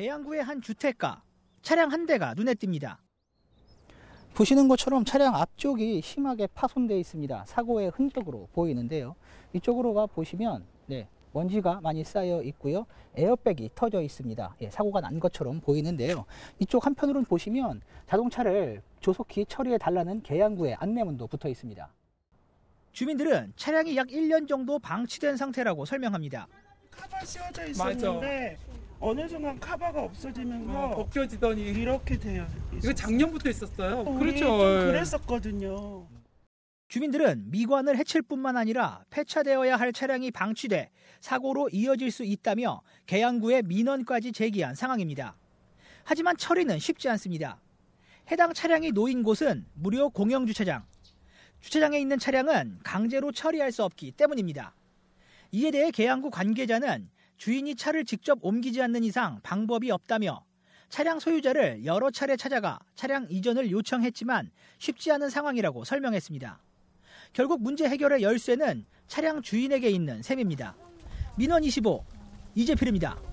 계양구의 한 주택가 차량 한 대가 눈에 띕니다. 보시는 것처럼 차량 앞쪽이 심하게 파손되어 있습니다. 사고의 흔적으로 보이는데요. 이쪽으로가 보시면 네, 먼지가 많이 쌓여 있고요. 에어백이 터져 있습니다. 예, 사고가 난 것처럼 보이는데요. 이쪽 한편으로는 보시면 자동차를 조속히 처리해 달라는 계양구의 안내문도 붙어 있습니다. 주민들은 차량이 약 1년 정도 방치된 상태라고 설명합니다. 씌워져 있었는데 어느 순간 카바가 없어지면서 어, 벗겨지더니 이렇게 돼요. 이거 작년부터 있었어요. 어, 그렇죠. 예. 그랬었거든요. 주민들은 미관을 해칠 뿐만 아니라 폐차되어야 할 차량이 방치돼 사고로 이어질 수 있다며 계양구에 민원까지 제기한 상황입니다. 하지만 처리는 쉽지 않습니다. 해당 차량이 놓인 곳은 무료 공영 주차장. 주차장에 있는 차량은 강제로 처리할 수 없기 때문입니다. 이에 대해 계양구 관계자는 주인이 차를 직접 옮기지 않는 이상 방법이 없다며 차량 소유자를 여러 차례 찾아가 차량 이전을 요청했지만 쉽지 않은 상황이라고 설명했습니다. 결국 문제 해결의 열쇠는 차량 주인에게 있는 셈입니다. 민원 25 이재필입니다.